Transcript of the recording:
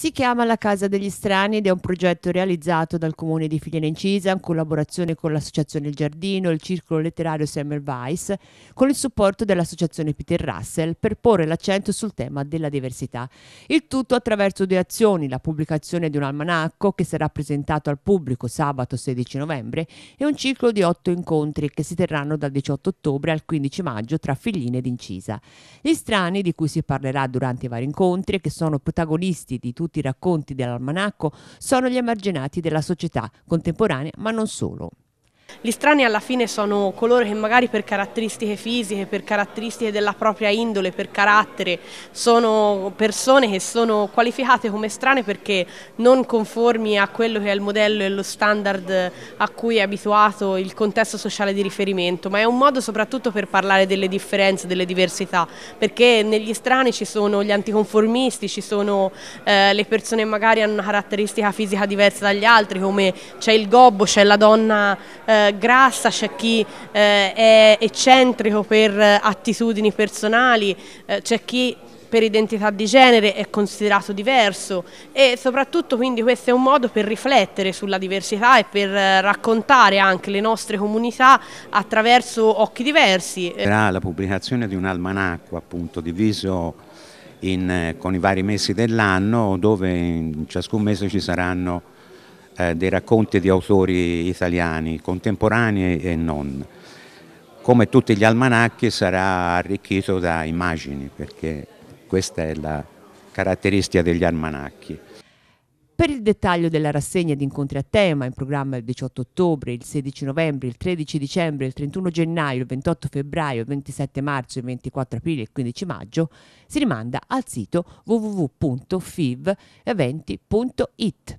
Si chiama La Casa degli Strani ed è un progetto realizzato dal Comune di Filiera Incisa in collaborazione con l'Associazione Il Giardino e il Circolo Letterario Samuel Weiss, con il supporto dell'Associazione Peter Russell, per porre l'accento sul tema della diversità. Il tutto attraverso due azioni, la pubblicazione di un almanacco che sarà presentato al pubblico sabato 16 novembre e un ciclo di otto incontri che si terranno dal 18 ottobre al 15 maggio tra Figline ed Incisa. Gli strani, di cui si parlerà durante i vari incontri e che sono protagonisti di tutti tutti i racconti dell'almanacco sono gli emarginati della società contemporanea, ma non solo. Gli strani alla fine sono coloro che magari per caratteristiche fisiche, per caratteristiche della propria indole, per carattere, sono persone che sono qualificate come strane perché non conformi a quello che è il modello e lo standard a cui è abituato il contesto sociale di riferimento, ma è un modo soprattutto per parlare delle differenze, delle diversità, perché negli strani ci sono gli anticonformisti, ci sono eh, le persone che magari hanno una caratteristica fisica diversa dagli altri, come c'è il gobbo, c'è la donna eh, grassa, c'è chi eh, è eccentrico per attitudini personali, eh, c'è chi per identità di genere è considerato diverso e soprattutto quindi questo è un modo per riflettere sulla diversità e per eh, raccontare anche le nostre comunità attraverso occhi diversi. Era eh, la pubblicazione di un almanacco appunto diviso in, eh, con i vari mesi dell'anno dove in ciascun mese ci saranno eh, dei racconti di autori italiani, contemporanei e non. Come tutti gli almanacchi sarà arricchito da immagini, perché questa è la caratteristica degli almanacchi. Per il dettaglio della rassegna di incontri a tema, in programma il 18 ottobre, il 16 novembre, il 13 dicembre, il 31 gennaio, il 28 febbraio, il 27 marzo, il 24 aprile e il 15 maggio, si rimanda al sito www.fiveventi.it.